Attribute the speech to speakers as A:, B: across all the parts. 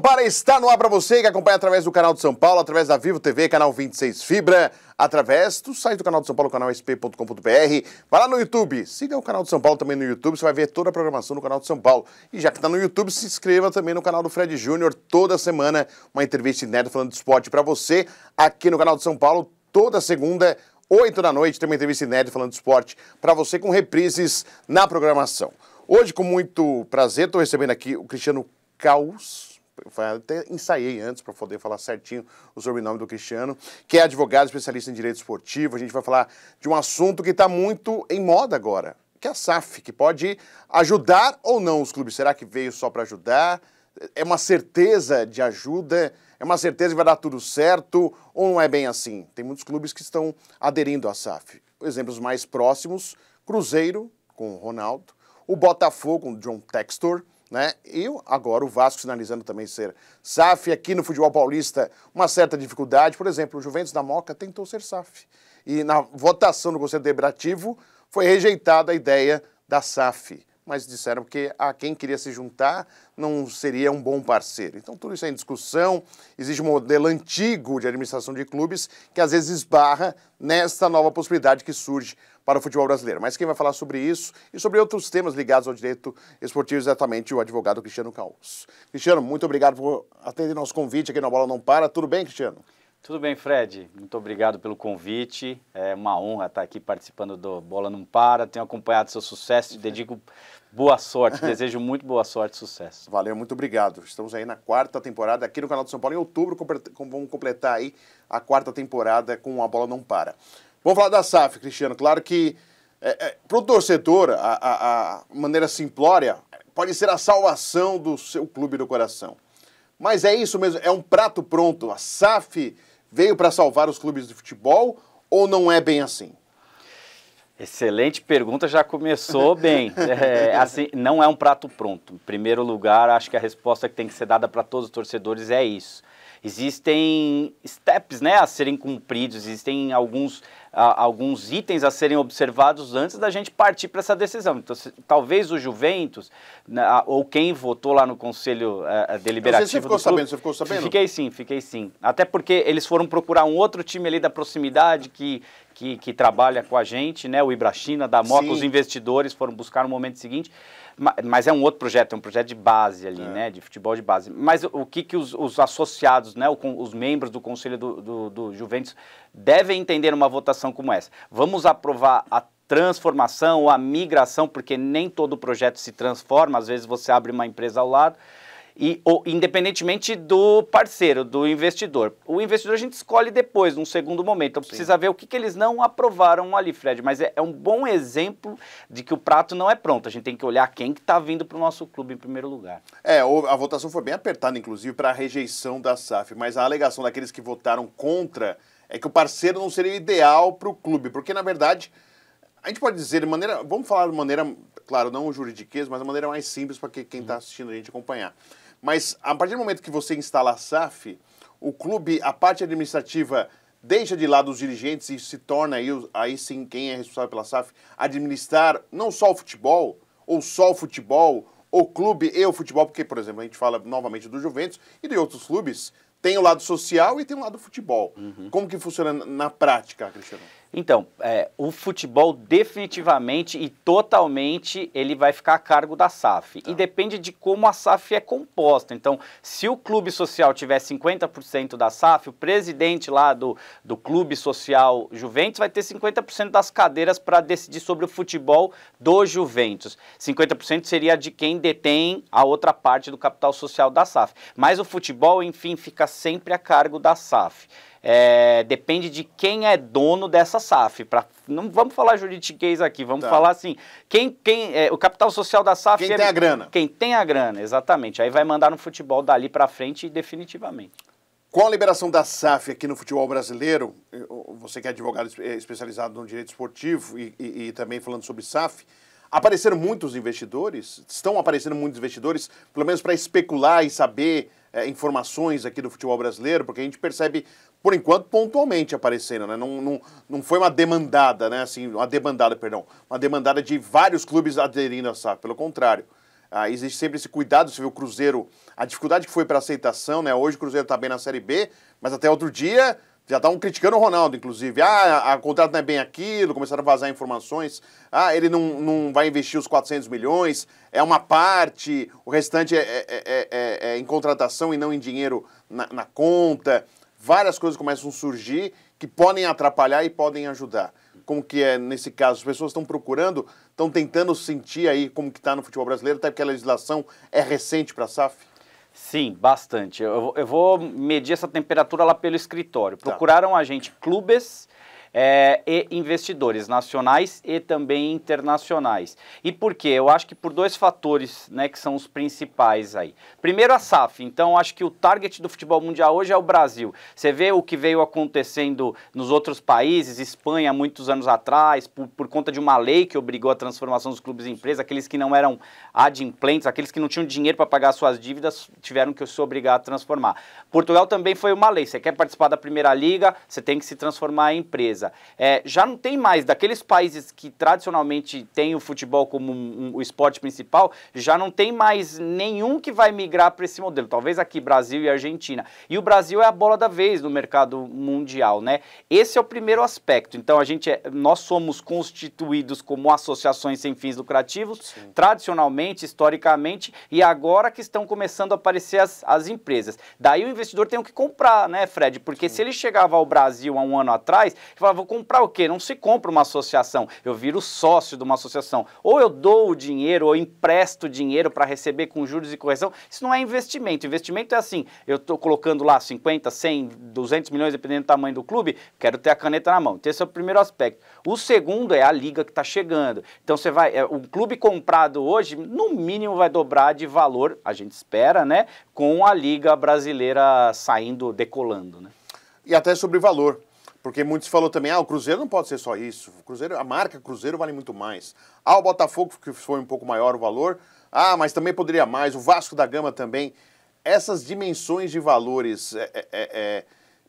A: para, estar no ar para você que acompanha através do canal de São Paulo, através da Vivo TV, canal 26 Fibra, através do site do canal de São Paulo, canal sp.com.br. Vai lá no YouTube, siga o canal de São Paulo também no YouTube, você vai ver toda a programação do canal de São Paulo. E já que está no YouTube, se inscreva também no canal do Fred Júnior, toda semana uma entrevista inédita falando de esporte para você, aqui no canal de São Paulo, toda segunda, 8 da noite, tem uma entrevista inédita falando de esporte para você com reprises na programação. Hoje, com muito prazer, estou recebendo aqui o Cristiano Caos, até ensaiei antes para poder falar certinho o sobrenome do Cristiano, que é advogado especialista em direito esportivo. A gente vai falar de um assunto que está muito em moda agora, que é a SAF, que pode ajudar ou não os clubes. Será que veio só para ajudar? É uma certeza de ajuda? É uma certeza que vai dar tudo certo? Ou não é bem assim? Tem muitos clubes que estão aderindo à SAF. Exemplos mais próximos: Cruzeiro, com o Ronaldo, o Botafogo, com o John Textor né? E agora o Vasco sinalizando também ser SAF. Aqui no futebol paulista, uma certa dificuldade. Por exemplo, o Juventus da Moca tentou ser SAF. E na votação no Conselho Deliberativo foi rejeitada a ideia da SAF. Mas disseram que a quem queria se juntar não seria um bom parceiro. Então, tudo isso é em discussão. Existe um modelo antigo de administração de clubes que às vezes esbarra nesta nova possibilidade que surge para o futebol brasileiro. Mas quem vai falar sobre isso e sobre outros temas ligados ao direito esportivo é exatamente o advogado Cristiano Caos. Cristiano, muito obrigado por atender nosso convite aqui na Bola Não Para. Tudo bem, Cristiano?
B: Tudo bem, Fred. Muito obrigado pelo convite. É uma honra estar aqui participando do Bola Não Para. Tenho acompanhado seu sucesso e dedico boa sorte. Desejo
A: muito boa sorte e sucesso. Valeu, muito obrigado. Estamos aí na quarta temporada aqui no Canal do São Paulo. Em outubro vamos completar aí a quarta temporada com A Bola Não Para. Vamos falar da SAF, Cristiano. Claro que é, é, para o torcedor, a, a, a maneira simplória pode ser a salvação do seu clube do coração. Mas é isso mesmo, é um prato pronto. A SAF veio para salvar os clubes de futebol ou não é bem assim?
B: Excelente pergunta, já começou bem. É, assim, não é um prato pronto. Em primeiro lugar, acho que a resposta que tem que ser dada para todos os torcedores é isso. Existem steps né, a serem cumpridos, existem alguns a, alguns itens a serem observados antes da gente partir para essa decisão. Então, se, talvez o Juventus, na, né, ou quem votou lá no Conselho uh, Deliberativo. Você ficou clube, sabendo? Você ficou sabendo? Fiquei sim, fiquei sim. Até porque eles foram procurar um outro time ali da proximidade que, que, que trabalha com a gente, né? O Ibrachina, da Moca, Sim. os investidores foram buscar no momento seguinte. Mas é um outro projeto, é um projeto de base ali, é. né? De futebol de base. Mas o que, que os, os associados, né? O, os membros do Conselho do, do, do Juventus devem entender uma votação como essa? Vamos aprovar a transformação ou a migração, porque nem todo projeto se transforma, às vezes você abre uma empresa ao lado e ou, independentemente do parceiro, do investidor. O investidor a gente escolhe depois, num segundo momento. Então precisa ver o que, que eles não aprovaram ali, Fred. Mas é, é, um bom exemplo de que o prato não é pronto. A gente tem que olhar quem que está vindo para o nosso clube em primeiro lugar.
A: É, a votação foi bem apertada, inclusive, para a rejeição da SAF. Mas a alegação daqueles que votaram contra é que o parceiro não seria ideal para o clube. Porque, na verdade, a gente pode dizer de maneira... Vamos falar de maneira, claro, não juridiquês, mas de maneira mais simples para que quem está uhum. assistindo a gente acompanhar. Mas a partir do momento que você instala a SAF, o clube, a parte administrativa deixa de lado os dirigentes e se torna aí, aí sim quem é responsável pela SAF administrar não só o futebol, ou só o futebol, ou clube e o futebol, porque, por exemplo, a gente fala novamente do Juventus e de outros clubes, tem o lado social e tem o lado futebol. Uhum. Como que funciona na prática, Cristiano? Então, é, o futebol
B: definitivamente e totalmente ele vai ficar a cargo da SAF. Tá. E depende de como a SAF é composta. Então, se o clube social tiver 50% da SAF, o presidente lá do, do clube social Juventus vai ter 50% das cadeiras para decidir sobre o futebol do Juventus. 50% seria de quem detém a outra parte do capital social da SAF. Mas o futebol, enfim, fica sempre a cargo da SAF. É, depende de quem é dono dessa SAF. Pra, não vamos falar juridiquês aqui, vamos tá. falar assim: quem, quem é, o capital social da SAF. Quem tem a grana. Quem tem a grana, exatamente. Aí vai mandar no futebol dali para frente definitivamente.
A: Com a liberação da SAF aqui no futebol brasileiro, você que é advogado especializado no direito esportivo e, e, e também falando sobre SAF, apareceram muitos investidores? Estão aparecendo muitos investidores, pelo menos para especular e saber é, informações aqui do futebol brasileiro? Porque a gente percebe por enquanto, pontualmente aparecendo, né? Não, não, não foi uma demandada, né? Assim, uma demandada, perdão. Uma demandada de vários clubes aderindo à SAF, pelo contrário. Ah, existe sempre esse cuidado, você vê o Cruzeiro, a dificuldade que foi para aceitação, né? Hoje o Cruzeiro está bem na Série B, mas até outro dia já estavam tá criticando o Ronaldo, inclusive. Ah, o contrato não é bem aquilo, começaram a vazar informações. Ah, ele não, não vai investir os 400 milhões, é uma parte, o restante é, é, é, é, é em contratação e não em dinheiro na, na conta várias coisas começam a surgir que podem atrapalhar e podem ajudar. Como que é nesse caso? As pessoas estão procurando, estão tentando sentir aí como que está no futebol brasileiro, até porque a legislação é recente para a SAF?
B: Sim, bastante. Eu, eu, vou medir essa temperatura lá pelo escritório. Tá. Procuraram tá. a gente clubes é, e investidores nacionais e também internacionais. E por quê? Eu acho que por dois fatores né, que são os principais aí. Primeiro, a SAF. Então, acho que o target do futebol mundial hoje é o Brasil. Você vê o que veio acontecendo nos outros países, Espanha, muitos anos atrás, por, por conta de uma lei que obrigou a transformação dos clubes em empresa, aqueles que não eram adimplentes, aqueles que não tinham dinheiro para pagar suas dívidas, tiveram que se obrigar a transformar. Portugal também foi uma lei. Você quer participar da primeira liga, você tem que se transformar em empresa. É, já não tem mais, daqueles países que tradicionalmente têm o futebol como um, um, o esporte principal, já não tem mais nenhum que vai migrar para esse modelo. Talvez aqui Brasil e Argentina. E o Brasil é a bola da vez no mercado mundial, né? Esse é o primeiro aspecto. Então a gente é, nós somos constituídos como associações sem fins lucrativos, Sim. tradicionalmente, historicamente, e agora que estão começando a aparecer as, as empresas. Daí o investidor tem o que comprar, né, Fred? Porque Sim. se ele chegava ao Brasil há um ano atrás, ele falava, vou comprar o quê? Não se compra uma associação, eu viro sócio de uma associação. Ou eu dou o dinheiro, ou empresto dinheiro para receber com juros e correção. Isso não é investimento. Investimento é assim, eu estou colocando lá 50, 100, 200 milhões, dependendo do tamanho do clube, quero ter a caneta na mão. Então, esse é o primeiro aspecto. O segundo é a liga que está chegando. Então, você vai, é, um clube comprado hoje, no mínimo vai dobrar de valor, a gente espera, né? Com a liga brasileira saindo,
A: decolando, né? E até sobre valor. Porque muitos falou também, ah, o Cruzeiro não pode ser só isso. O Cruzeiro, a marca Cruzeiro vale muito mais. Ah, o Botafogo que foi um pouco maior o valor. Ah, mas também poderia mais. O Vasco da Gama também. Essas dimensões de valores é, é, é, é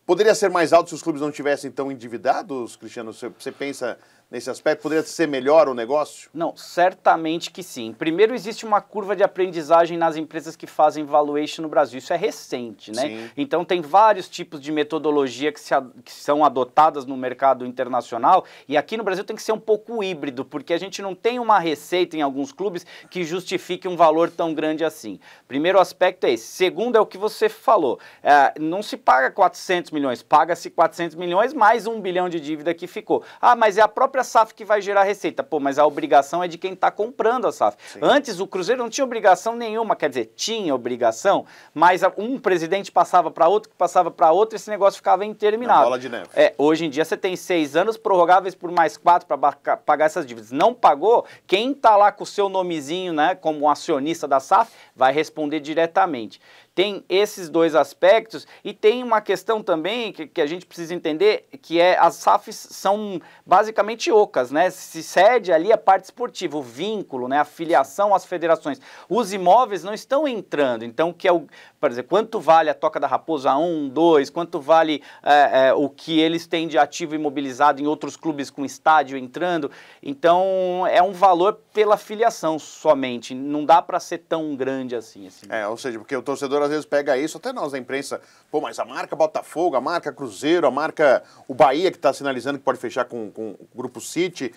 A: poderia ser mais alto se os clubes não tivessem tão endividados, Cristiano. Você, você pensa nesse aspecto? Poderia ser melhor o negócio? Não, certamente que sim. Primeiro, existe uma
B: curva de aprendizagem nas empresas que fazem valuation no Brasil. Isso é recente, né? Sim. Então, tem vários tipos de metodologia que, se, que são adotadas no mercado internacional e aqui no Brasil tem que ser um pouco híbrido, porque a gente não tem uma receita em alguns clubes que justifique um valor tão grande assim. Primeiro aspecto é esse. Segundo, é o que você falou. É, não se paga 400 milhões, paga-se 400 milhões mais um bilhão de dívida que ficou. Ah, mas é a própria própria SAF que vai gerar receita. Pô, mas a obrigação é de quem está comprando a SAF. Sim. Antes o Cruzeiro não tinha obrigação nenhuma, quer dizer, tinha obrigação, mas um presidente passava para outro, que passava para outro, esse negócio ficava interminável. Bola de neve. É, hoje em dia você tem seis anos prorrogáveis por mais quatro para pagar essas dívidas. Não pagou, quem está lá com o seu nomezinho, né, como acionista da SAF, vai responder diretamente tem esses dois aspectos e tem uma questão também que, que, a gente precisa entender que é as SAFs são basicamente ocas, né? Se cede ali a parte esportiva, o vínculo, né? A filiação às federações. Os imóveis não estão entrando, então que é o, por exemplo, quanto vale a Toca da Raposa 1, 2, quanto vale é, é, o que eles têm de ativo imobilizado em outros clubes com estádio entrando, então é um valor pela filiação somente, não dá para
A: ser tão grande assim, assim. É, ou seja, porque o torcedor às vezes pega isso, até nós da imprensa, pô, mas a marca Botafogo, a marca Cruzeiro, a marca o Bahia que está sinalizando que pode fechar com, com o Grupo City,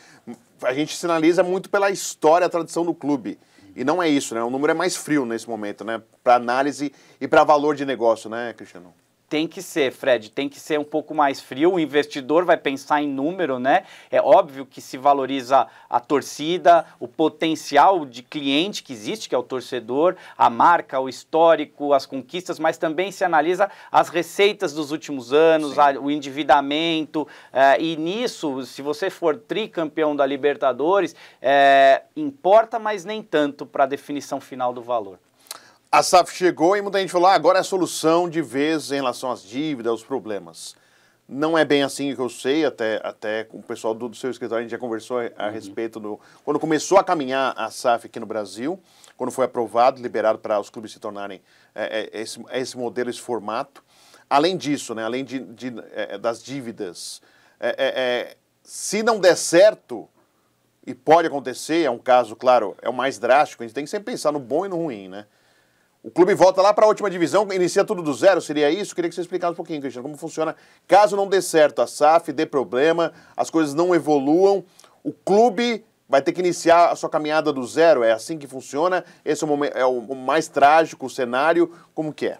A: a gente sinaliza muito pela história, a tradição do clube. E não é isso, né? O número é mais frio nesse momento, né? Para análise e para valor de negócio, né, Cristiano?
B: tem que ser, Fred, tem que ser um pouco mais frio. O investidor vai pensar em número, né? É óbvio que se valoriza a torcida, o potencial de cliente que existe, que é o torcedor, a marca, o histórico, as conquistas, mas também se analisa as receitas dos últimos anos, a, o endividamento. É, e nisso, se você for tricampeão da Libertadores, é, importa, mas nem tanto para a definição
A: final do valor. A SAF chegou e muita gente falou: ah, agora é a solução de vez em relação às dívidas, aos problemas. Não é bem assim que eu sei, até, até com o pessoal do, do seu escritório a gente já conversou a, a uhum. respeito do. Quando começou a caminhar a SAF aqui no Brasil, quando foi aprovado, liberado para os clubes se tornarem é, é, esse, é esse modelo, esse formato. Além disso, né, além de, de é, é das dívidas, é, se não der certo, e pode acontecer, é um caso, claro, é o mais drástico, a gente tem que sempre pensar no bom e no ruim, né? O clube volta lá para a última divisão, inicia tudo do zero, seria isso? Queria que você explicasse um pouquinho, Cristiano, como funciona. Caso não dê certo a SAF, dê problema, as coisas não evoluam, o clube vai ter que iniciar a sua caminhada do zero, é assim que funciona? Esse é o, momento, é o mais trágico o cenário, como que é?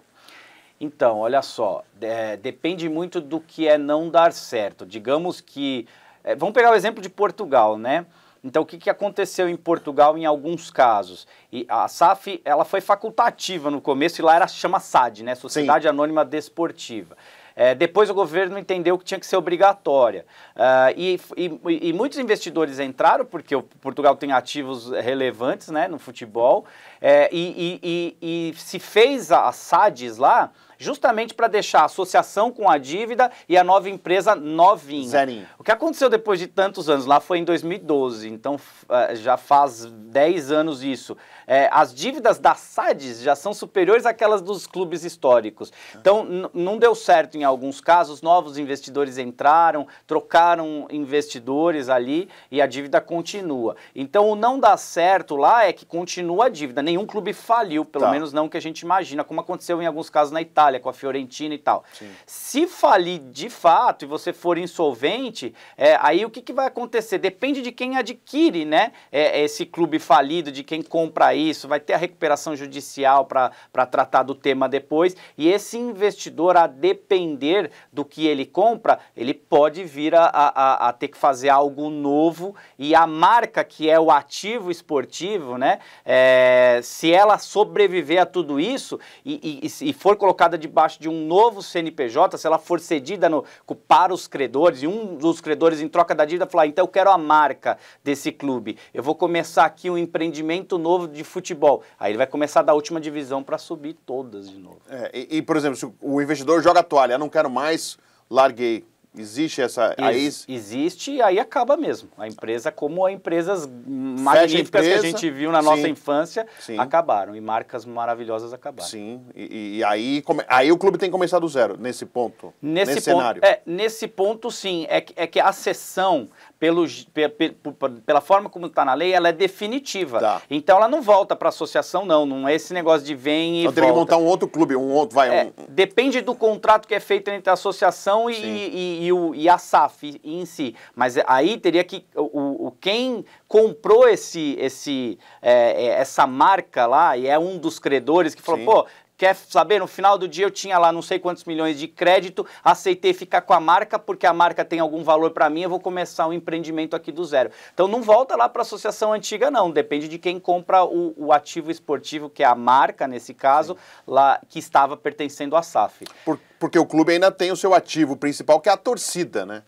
A: Então, olha só,
B: é, depende muito do que é não dar certo. Digamos que, é, vamos pegar o exemplo de Portugal, né? Então, o que, que aconteceu em Portugal em alguns casos? E a SAF ela foi facultativa no começo e lá era chama SAD, né? Sociedade Sim. Anônima Desportiva. É, depois o governo entendeu que tinha que ser obrigatória. Uh, e, e, e, muitos investidores entraram, porque o Portugal tem ativos relevantes né, no futebol, é, e, e, se fez a, a SADs lá justamente para deixar a associação com a dívida e a nova empresa novinha. Zerinho. O que aconteceu depois de tantos anos? Lá foi em 2012, então eh, já faz 10 anos isso é, as dívidas da SAD já são superiores àquelas dos clubes históricos. Então, não deu certo em alguns casos, novos investidores entraram, trocaram investidores ali e a dívida continua. Então, o não dá certo lá é que continua a dívida. Nenhum clube faliu, pelo tá. menos não que a gente imagina, como aconteceu em alguns casos na Itália, com a Fiorentina e tal. Sim. Se falir de fato e você for insolvente, é, aí o que, que vai acontecer? Depende de quem adquire né, é, esse clube falido, de quem compra tratar isso, vai ter a recuperação judicial para tratar do tema depois. E esse investidor, a depender do que ele compra, ele pode vir a, a, a ter que fazer algo novo e a marca que é o ativo esportivo, né? É, se ela sobreviver a tudo isso e, e, e, for colocada debaixo de um novo CNPJ, se ela for cedida no, para os credores e um dos credores em troca da dívida falar, então eu quero a marca desse clube, eu vou começar aqui um empreendimento novo de de futebol.
A: Aí ele vai começar da última divisão para subir todas de novo. É, e, e, por exemplo, se o investidor joga a toalha, não quero mais, larguei. Existe essa. aí... Ex existe e aí acaba mesmo.
B: A empresa, como as empresas magníficas empresa, que a gente viu na nossa infância, sim. acabaram. E marcas maravilhosas acabaram. Sim,
A: e, e aí, come... aí o clube tem que começar do zero, nesse ponto. Nesse, nesse ponto, cenário. É,
B: nesse ponto, sim. É que, é que a sessão pelo, pela forma como está na lei, ela é definitiva. Tá. Então ela não volta para a associação, não. Não é esse negócio de vem e. Então volta. tem que montar um
A: outro clube, um outro, vai. É, um...
B: Depende do contrato que é feito entre a associação e, e, e, o, e a SAF em si. Mas é, aí teria que. O, o quem comprou esse, esse, é, é, essa marca lá e é um dos credores que falou, Sim. pô, Quer saber? No final do dia eu tinha lá não sei quantos milhões de crédito, aceitei ficar com a marca porque a marca tem algum valor para mim, eu vou começar um empreendimento aqui do zero. Então não volta lá para a associação antiga não, depende de quem compra o, o, ativo esportivo, que é a marca nesse caso, Sim. lá que estava pertencendo à SAF.
A: Por, porque o clube ainda tem o seu ativo principal, que é a torcida, né?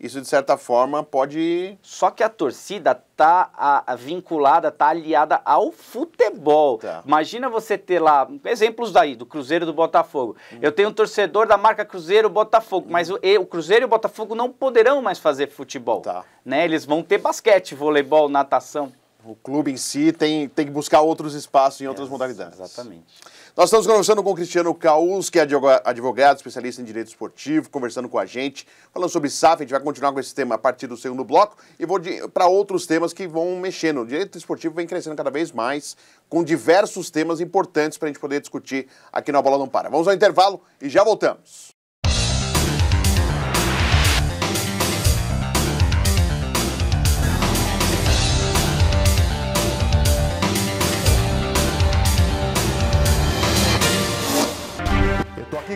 A: isso de certa forma pode. Só que a torcida tá a, a vinculada, tá aliada ao futebol.
B: Tá. Imagina você ter lá exemplos daí do Cruzeiro do Botafogo. Hum. Eu tenho um torcedor da marca Cruzeiro Botafogo, hum. mas o, o, Cruzeiro e o Botafogo não poderão mais fazer futebol. Tá. Né? Eles
A: vão ter basquete, voleibol, natação o clube em si tem, tem que buscar outros espaços em outras é, modalidades. Exatamente. Nós estamos conversando com o Cristiano Caus, que é advogado, especialista em direito esportivo, conversando com a gente, falando sobre SAF. A gente vai continuar com esse tema a partir do segundo bloco e vou para outros temas que vão mexendo. O direito esportivo vem crescendo cada vez mais, com diversos temas importantes para a gente poder discutir aqui na Bola Não Para. Vamos ao intervalo e já voltamos.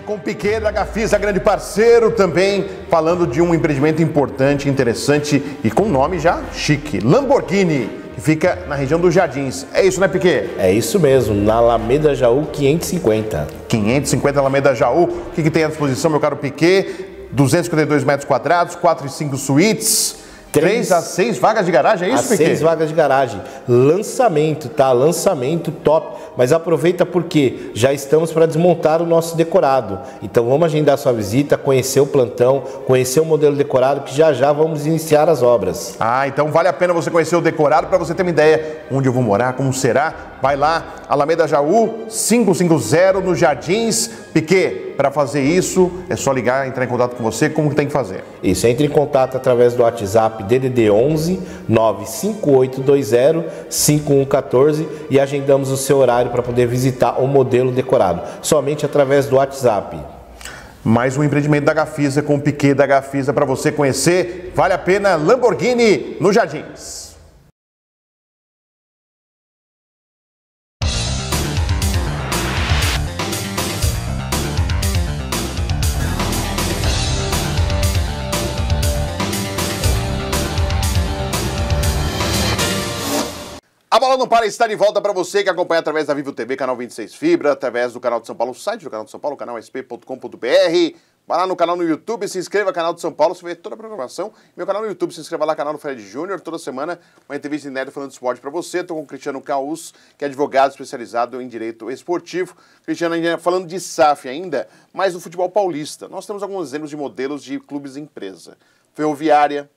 A: com o Piquet da Gafisa, grande parceiro também, falando de um empreendimento importante, interessante e com nome já chique, Lamborghini, que fica na região dos Jardins. É isso, né, Piquet? É isso mesmo, na Alameda Jaú 550. 550 Alameda Jaú. O que, que tem à disposição, meu caro Piquet? 252 metros quadrados, 4 e 5 suítes Três a seis vagas de garagem, é isso, Piquet? Seis vagas de garagem. Lançamento, tá? Lançamento top. Mas aproveita porque já estamos para desmontar o nosso decorado. Então vamos agendar sua visita, conhecer o plantão, conhecer o modelo decorado, que já já vamos iniciar as obras. Ah, então vale a pena você conhecer o decorado para você ter uma ideia onde eu vou morar, como será, Vai lá, Alameda Jaú 550 no Jardins Piquet. Para fazer isso, é só ligar, entrar em contato com você. Como que tem que fazer? Isso, entre em contato através do WhatsApp DDD 11 95820 5114 e agendamos o seu horário para poder visitar o modelo decorado. Somente através do WhatsApp. Mais um empreendimento da Gafisa com o Piquet da Gafisa para você conhecer. Vale a pena Lamborghini no Jardins. bola não para, está de volta para você que acompanha através da Vivo TV, canal 26 Fibra, através do canal de São Paulo, site do canal de São Paulo, canal sp.com.br. Vai lá no canal no YouTube, se inscreva no canal de São Paulo, você vê toda a programação. Meu canal no YouTube, se inscreva lá, canal do Fred Júnior, toda semana uma entrevista inédita falando de esporte para você. Estou com o Cristiano Caus, que é advogado especializado em direito esportivo. Cristiano, falando de SAF ainda, mas do futebol paulista. Nós temos alguns exemplos de modelos de clubes e empresa. Ferroviária,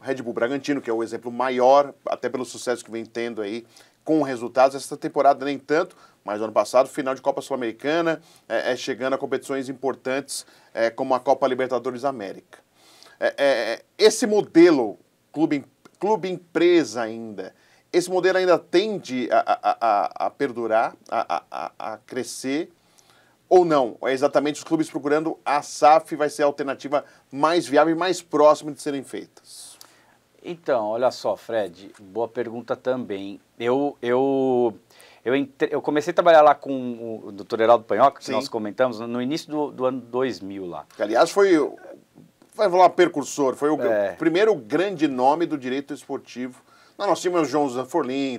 A: Red Bull Bragantino, que é o exemplo maior, até pelo sucesso que vem tendo aí com resultados. Essa temporada nem tanto, mas ano passado, final de Copa Sul-Americana, é, é, chegando a competições importantes é, como a Copa Libertadores América. É, é, é, esse modelo, clube, clube empresa ainda, esse modelo ainda tende a, a, a, a perdurar, a, a, a crescer, ou não? É exatamente os clubes procurando a SAF vai ser a alternativa mais viável e mais próxima de serem feitas? Então,
B: olha só, Fred, boa pergunta também. Eu, eu, eu, entre, eu comecei a trabalhar lá com o Dr. Heraldo Panhoca, que Sim. nós comentamos, no início do, do ano 2000 lá.
A: Que, aliás, foi vai falar precursor, foi o é. primeiro grande nome do direito esportivo nós tínhamos o João José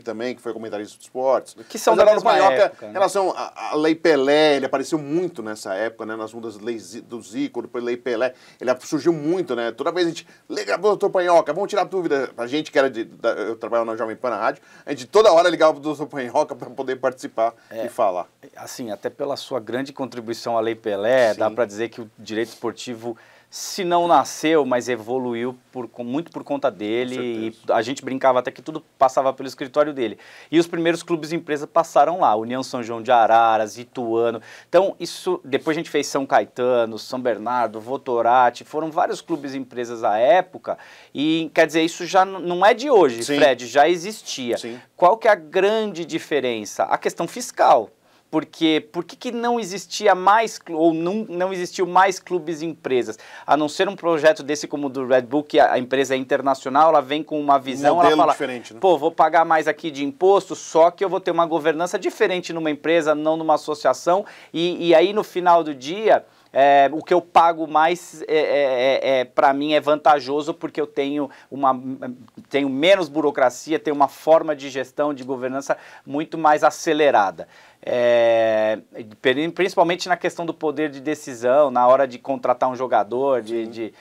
A: também, que foi comentarista de esportes. Que são Mas da mesma época. Né? Em relação à Lei Pelé, ele apareceu muito nessa época, né? Nas mudas leis do Zico, depois Lei Pelé. Ele surgiu muito, né? Toda vez a gente, ligava pro doutor Panhoca, vamos tirar dúvida. A gente que era de, da, eu trabalhava na Jovem Pan na rádio, a gente toda hora ligava pro doutor Panhoca para poder participar é, e falar. Assim, até pela sua grande contribuição à Lei Pelé, Sim. dá para dizer que o direito
B: esportivo se não nasceu, mas evoluiu por, muito por conta dele. E a gente brincava até que tudo passava pelo escritório dele. E os primeiros clubes e empresas passaram lá: União São João de Araras, Ituano. Então, isso. Depois a gente fez São Caetano, São Bernardo, Votorati. Foram vários clubes e empresas à época. E quer dizer, isso já não é de hoje, Sim. Fred, já existia. Sim. Qual que é a grande diferença? A questão fiscal. Porque por que, que não existia mais, ou não, não existiu mais clubes e empresas? A não ser um projeto desse como o do Red Bull, que a, a empresa é internacional, ela vem com uma visão, um ela fala, diferente, né? pô, vou pagar mais aqui de imposto, só que eu vou ter uma governança diferente numa empresa, não numa associação, e, e aí no final do dia é, o que eu pago mais é, é, é, é para mim é vantajoso porque eu tenho uma tenho menos burocracia, tenho uma forma de gestão de governança muito mais acelerada. É, principalmente na questão do poder de decisão, na hora de contratar um jogador, de, de,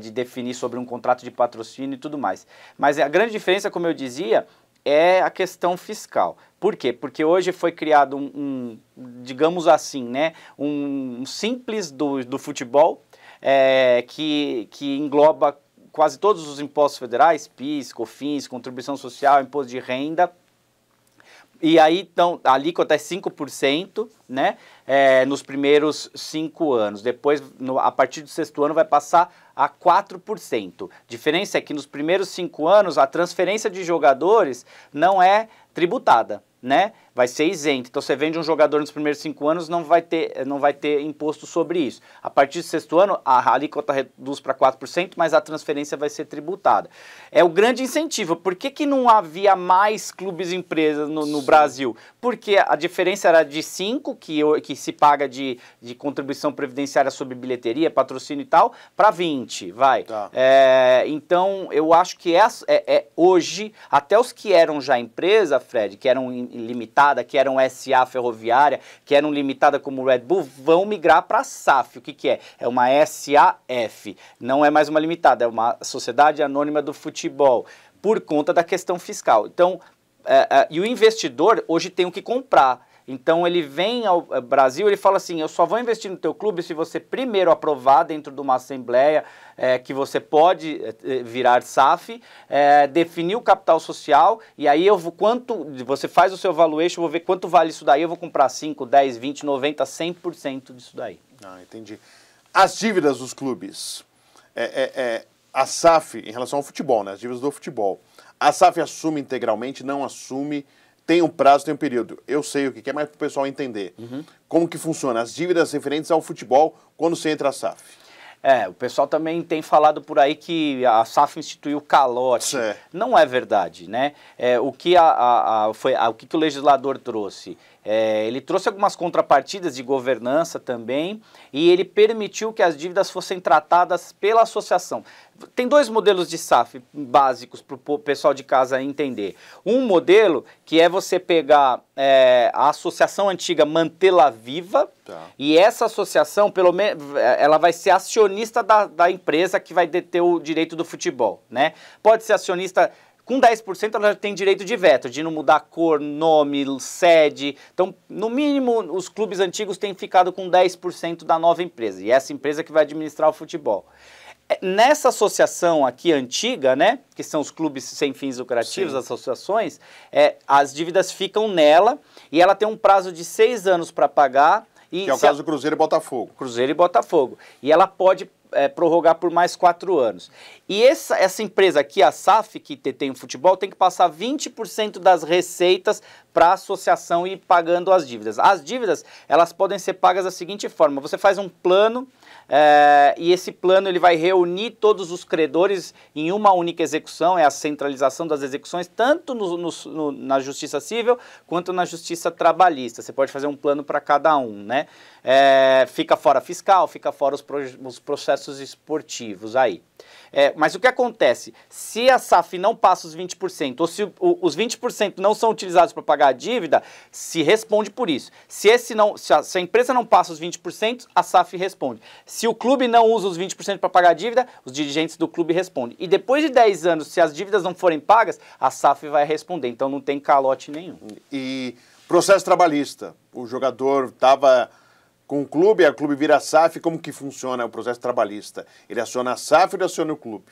B: de definir sobre um contrato de patrocínio e tudo mais. Mas a grande diferença, como eu dizia, é a questão fiscal. Por quê? Porque hoje foi criado um, um digamos assim, né, um simples do, do futebol é, que, que engloba quase todos os impostos federais, PIS, COFINS, contribuição social, imposto de renda, e aí então, a alíquota é 5%, né? é, nos primeiros cinco anos. Depois, no, a partir do sexto ano, vai passar a 4%. diferença é que nos primeiros cinco anos, a transferência de jogadores não é tributada, né? vai ser isento. Então você vende um jogador nos primeiros cinco anos, não vai ter, não vai ter imposto sobre isso. A partir do sexto ano, a alíquota reduz para 4%, mas a transferência vai ser tributada. É o grande incentivo. Por que, que não havia mais clubes e empresas no, no Brasil? Porque a diferença era de 5%, que, que se paga de, de contribuição previdenciária sobre bilheteria, patrocínio e tal, para 20%, vai. Tá. É, então, eu acho que é, é, é hoje, até os que eram já empresa, Fred, que eram ilimitados, que eram SA ferroviária, que eram limitada como Red Bull, vão migrar para a SAF. O que, que é? É uma SAF. Não é mais uma limitada, é uma Sociedade Anônima do Futebol, por conta da questão fiscal. Então, é, é, e o investidor hoje tem o que comprar então ele vem ao eh, Brasil, ele fala assim: eu só vou investir no teu clube se você primeiro aprovar dentro de uma assembleia é, que você pode é, virar SAF, é, definir o capital social e aí eu vou quanto você faz o seu valuation, eu vou ver quanto vale isso daí, eu vou comprar
A: 5, 10, 20, 90, 100% disso daí. Ah, entendi. As dívidas dos clubes. é, é, é a SAF em relação ao futebol, né? As dívidas do futebol. A SAF assume integralmente, não assume tem um prazo, tem um período. Eu sei o que é, mas para o pessoal entender. Uhum. Como que funciona as dívidas referentes ao futebol quando você entra a SAF? É, o pessoal também tem falado por aí que a SAF instituiu calote.
B: Não é verdade, né? É, o que, a, a, a foi, o que, que o legislador trouxe? É, ele trouxe algumas contrapartidas de governança também e ele permitiu que as dívidas fossem tratadas pela associação. Tem dois modelos de SAF básicos para o pessoal de casa entender. Um modelo que é você pegar é, a associação antiga, mantê-la viva, tá. e essa associação, pelo menos, é, ela vai ser acionista da, da empresa que vai deter o direito do futebol. Né? Pode ser acionista com 10% ela tem direito de veto, de não mudar cor, nome, sede. Então, no mínimo, os clubes antigos têm ficado com 10% da nova empresa. E é essa empresa que vai administrar o futebol. É, nessa associação aqui antiga, né, que são os clubes sem fins lucrativos, Sim. as associações, é, as dívidas ficam nela e ela tem um prazo de seis anos para pagar. E que é o caso a... do Cruzeiro e Botafogo. Cruzeiro e Botafogo. E ela pode é, prorrogar por mais quatro anos. E essa, essa empresa aqui, a SAF, que tem o futebol, tem que passar 20% das receitas para a associação e pagando as dívidas. As dívidas elas podem ser pagas da seguinte forma: você faz um plano é, e esse plano ele vai reunir todos os credores em uma única execução, é a centralização das execuções, tanto no, no, no, na justiça civil quanto na justiça trabalhista. Você pode fazer um plano para cada um, né? É, fica fora fiscal, fica fora os, pro, os processos esportivos aí. É, mas o que acontece? Se a SAF não passa os 20%, ou se o, os 20% não são utilizados para pagar a dívida, se responde por isso. Se, esse não, se, a, se a empresa não passa os 20%, a SAF responde. Se o clube não usa os 20% para pagar a dívida, os dirigentes do clube respondem. E depois de 10 anos, se as dívidas não forem
A: pagas, a SAF vai responder. Então não tem calote nenhum. E processo trabalhista. O jogador estava com o clube, a clube vira SAF, como que funciona o processo trabalhista? Ele aciona a SAF ou ele aciona o clube?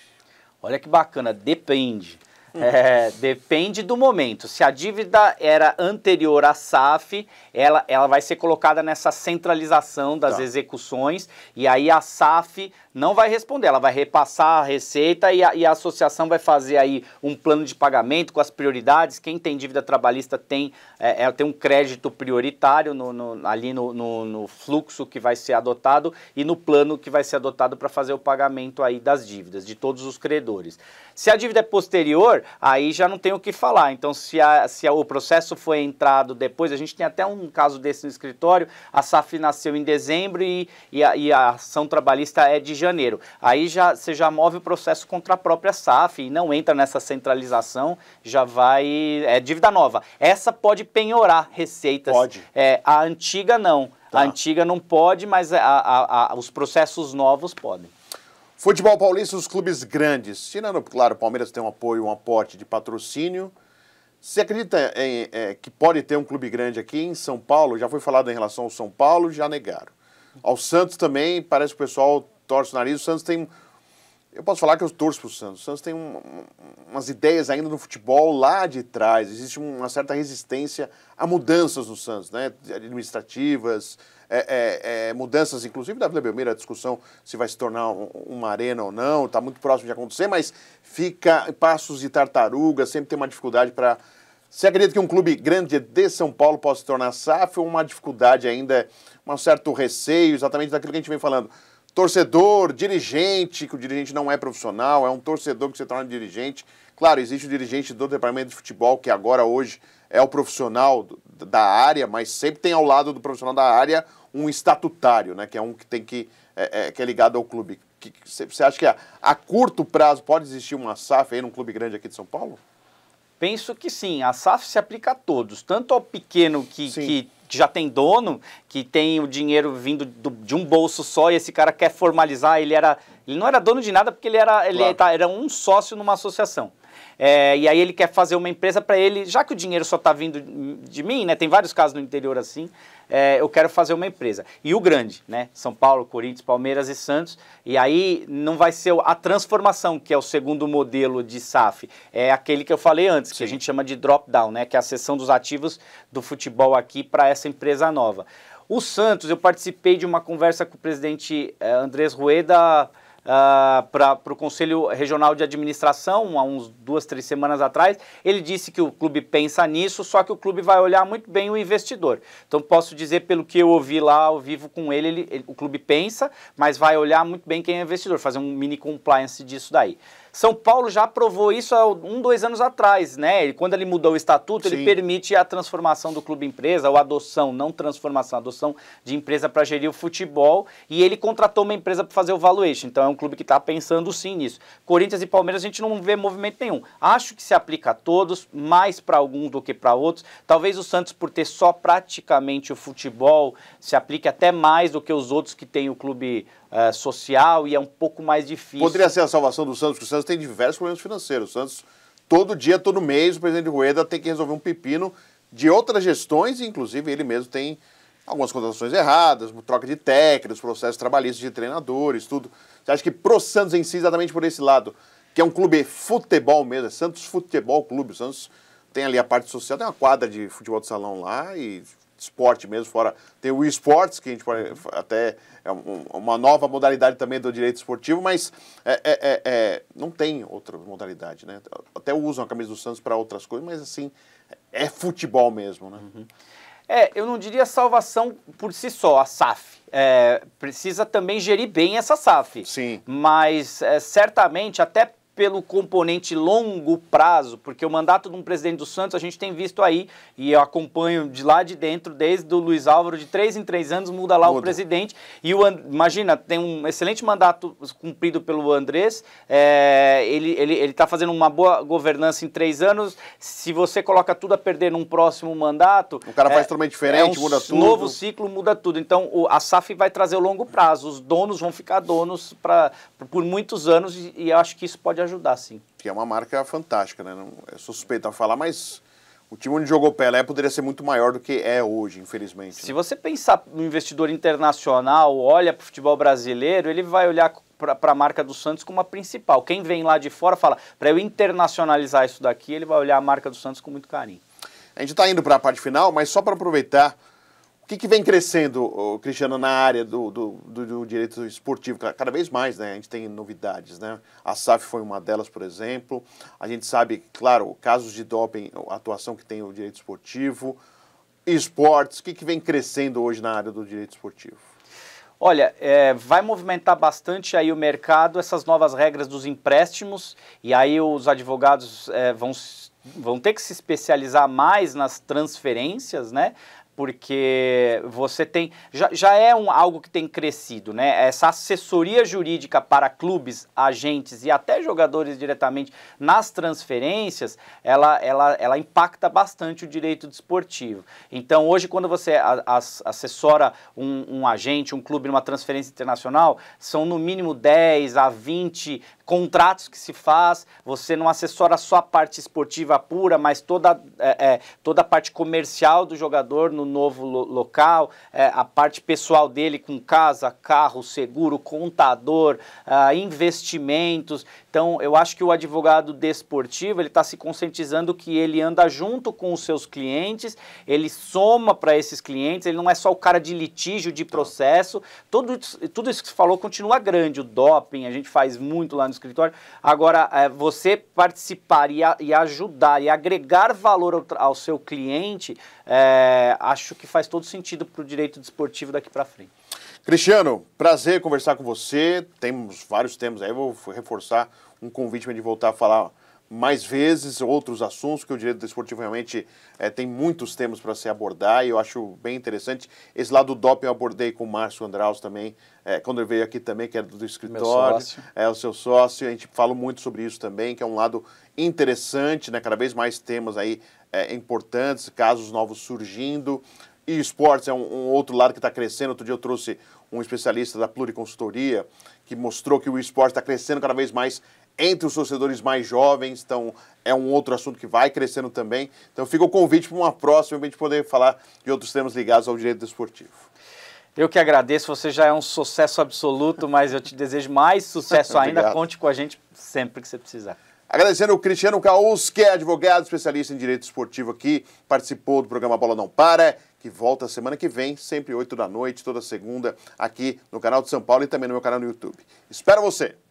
A: Olha que bacana, depende.
B: É, depende do momento. Se a dívida era anterior à SAF, ela, ela vai ser colocada nessa centralização das tá. execuções e aí a SAF não vai responder, ela vai repassar a receita e a, e a, associação vai fazer aí um plano de pagamento com as prioridades. Quem tem dívida trabalhista tem, é, é tem um crédito prioritário no, no, ali no, no, no fluxo que vai ser adotado e no plano que vai ser adotado para fazer o pagamento aí das dívidas de todos os credores. Se a dívida é posterior, aí já não tem o que falar. Então, se, a, se a, o processo foi entrado depois, a gente tem até um caso desse no escritório, a SAF nasceu em dezembro e, e, a, e a ação trabalhista é de janeiro. Aí já, você já move o processo contra a própria SAF e não entra nessa centralização, já vai... é dívida nova. Essa pode penhorar receitas. Pode. É, a antiga não. Tá. A antiga não pode, mas a, a, a, os processos novos
A: podem. Futebol paulista, os clubes grandes. Tirando, claro, o Palmeiras tem um apoio, um aporte de patrocínio. Você acredita em, é, que pode ter um clube grande aqui em São Paulo? Já foi falado em relação ao São Paulo, já negaram. Ao Santos também, parece que o pessoal torce o nariz. O Santos tem eu posso falar que eu torço para o Santos. O Santos tem um, umas ideias ainda no futebol lá de trás. Existe uma certa resistência a mudanças no Santos, né? administrativas, é, é, é, mudanças, inclusive da Vila Belmiro, a discussão se vai se tornar um, uma arena ou não, está muito próximo de acontecer, mas fica passos de tartaruga, sempre tem uma dificuldade para. Você acredita que um clube grande de São Paulo possa se tornar SAF ou uma dificuldade ainda, um certo receio, exatamente daquilo que a gente vem falando? torcedor, dirigente, que o dirigente não é profissional, é um torcedor que se torna dirigente. Claro, existe o dirigente do departamento de futebol, que agora hoje é o profissional da área, mas sempre tem ao lado do profissional da área um estatutário, né? Que é um que tem que. É, é, que é ligado ao clube. você acha que a, a curto prazo pode existir uma SAF aí num clube grande aqui de São Paulo? Penso
B: que sim, a SAF se aplica a todos, tanto ao pequeno que, que já tem dono, que tem o dinheiro vindo do, de um bolso só e esse cara quer formalizar, ele era ele não era dono de nada porque ele era, ele claro. Tá, era um sócio numa associação. É, e aí ele quer fazer uma empresa para ele, já que o dinheiro só está vindo de mim, né? Tem vários casos no interior assim. É, eu quero fazer uma empresa. E o grande, né? São Paulo, Corinthians, Palmeiras e Santos. E aí não vai ser a transformação, que é o segundo modelo de SAF. É aquele que eu falei antes, Sim. que a gente chama de drop-down, né? Que é a cessão dos ativos do futebol aqui para essa empresa nova. O Santos, eu participei de uma conversa com o presidente é, Andrés Rueda ah, para o Conselho Regional de Administração, há uns duas, três semanas atrás. Ele disse que o clube pensa nisso, só que o clube vai olhar muito bem o investidor. Então, posso dizer, pelo que eu ouvi lá ao vivo com ele, ele, ele o clube pensa, mas vai olhar muito bem quem é investidor, fazer um mini compliance disso daí. São Paulo já aprovou isso há um, dois anos atrás, né? E quando ele mudou o estatuto, Sim. ele permite a transformação do clube empresa, ou adoção, não transformação, adoção de empresa para gerir o futebol. E ele contratou uma empresa para fazer o valuation. Então é um clube que está pensando sim nisso. Corinthians e Palmeiras a gente não vê movimento nenhum. Acho que se aplica a todos, mais para alguns do que para outros. Talvez o Santos, por ter só praticamente o futebol, se aplique até mais do que os outros que tem o clube eh, social e é um pouco mais difícil. Poderia ser
A: a salvação do Santos, porque o Santos tem diversos problemas financeiros. O Santos, todo dia, todo mês, o presidente Rueda tem que resolver um pepino de outras gestões, e inclusive ele mesmo tem algumas contratações erradas, troca de técnicos, processos trabalhistas de treinadores, tudo. Você acha que pro Santos em si, exatamente por esse lado, que é um clube futebol mesmo, é Santos Futebol Clube, o Santos tem ali a parte social, tem uma quadra de futebol de salão lá e esporte mesmo, fora. Tem o esportes, que a gente pode até. É uma nova modalidade também do direito esportivo, mas é, é, é, é, não tem outra modalidade, né? Até usam a camisa do Santos para outras coisas, mas assim, é futebol mesmo, né? Uhum. É, eu não
B: diria salvação por si só, a SAF. É, precisa também gerir bem essa SAF. Sim. Mas é, certamente, até pelo componente longo prazo, porque o mandato de um presidente do Santos a gente tem visto aí, e eu acompanho de lá de dentro, desde o Luiz Álvaro, de três em três anos muda lá muda. o presidente. E o, imagina, tem um excelente mandato cumprido pelo Andrés, é, ele está ele, ele tá fazendo uma boa governança em três anos. Se você coloca tudo a perder num próximo mandato. O cara é, faz totalmente diferente, é um muda tudo. novo ciclo muda tudo. Então o, a SAF vai trazer o longo prazo, os donos vão ficar donos
A: pra, por muitos anos, e, eu acho que isso pode ajudar ajudar, sim. Que é uma marca fantástica, né? Não, é suspeito a falar, mas o time onde jogou Pelé poderia ser muito maior do que é hoje, infelizmente. Se
B: né? você pensar no investidor internacional, olha para o futebol brasileiro, ele vai olhar para a marca do Santos como a principal. Quem vem lá de fora fala, para eu internacionalizar isso
A: daqui, ele vai olhar a marca do Santos com muito carinho. A gente está indo para a parte final, mas só para aproveitar o que, que vem crescendo, Cristiano, na área do, do, do, direito esportivo? Cada vez mais, né? A gente tem novidades, né? A SAF foi uma delas, por exemplo. A gente sabe, claro, casos de doping, atuação que tem o direito esportivo. Esportes, o que, que vem crescendo hoje na área do direito esportivo? Olha, é, vai movimentar bastante
B: aí o mercado essas novas regras dos empréstimos e aí os advogados é, vão vão ter que se especializar mais nas transferências, né? porque você tem já, já é um, algo que tem crescido, né? Essa assessoria jurídica para clubes, agentes e até jogadores diretamente nas transferências, ela, ela, ela impacta bastante o direito desportivo. Então hoje quando você assessora um, um agente, um clube numa transferência internacional, são no mínimo 10 a 20 contratos que se faz, você não assessora só a parte esportiva pura, mas toda, é, é, toda a parte comercial do jogador no novo lo local, é, a parte pessoal dele com casa, carro, seguro, contador, ah, investimentos. Então, eu acho que o advogado desportivo ele está se conscientizando que ele anda junto com os seus clientes, ele soma para esses clientes, ele não é só o cara de litígio, de processo. Tudo, tudo isso que você falou continua grande, o doping, a gente faz muito lá no escritório. Agora, é, você participar e, a, e ajudar e agregar valor ao, ao seu cliente é, acho que faz todo sentido para o direito desportivo daqui para frente.
A: Cristiano, prazer conversar com você. Temos vários temas aí, vou reforçar um convite para a gente voltar a falar mais vezes outros assuntos, que o direito desportivo realmente é, eh, tem muitos temas para se abordar e eu acho bem interessante. Esse lado do doping eu abordei com o Márcio Andraus também, é, quando ele veio aqui também, que era é do escritório, é o seu sócio. A gente fala muito sobre isso também, que é um lado interessante, né? cada vez mais temas aí é, importantes, casos novos surgindo. E esportes é um, um outro lado que está crescendo. Outro dia eu trouxe um especialista da Pluriconsultoria que mostrou que o esporte está crescendo cada vez mais entre os torcedores mais jovens, então é um outro assunto que vai crescendo também. Então fica o convite para uma próxima para a gente poder falar de outros temas ligados ao direito desportivo.
B: Eu que agradeço, você já é um sucesso absoluto, mas eu te desejo mais sucesso ainda. Conte com a gente sempre que você precisar.
A: Agradecendo o Cristiano Caus, que é advogado especialista em direito esportivo aqui, participou do programa Bola Não Para, que volta semana que vem, sempre 8 da noite, toda segunda, aqui no canal de São Paulo e também no meu canal no YouTube. Espero você!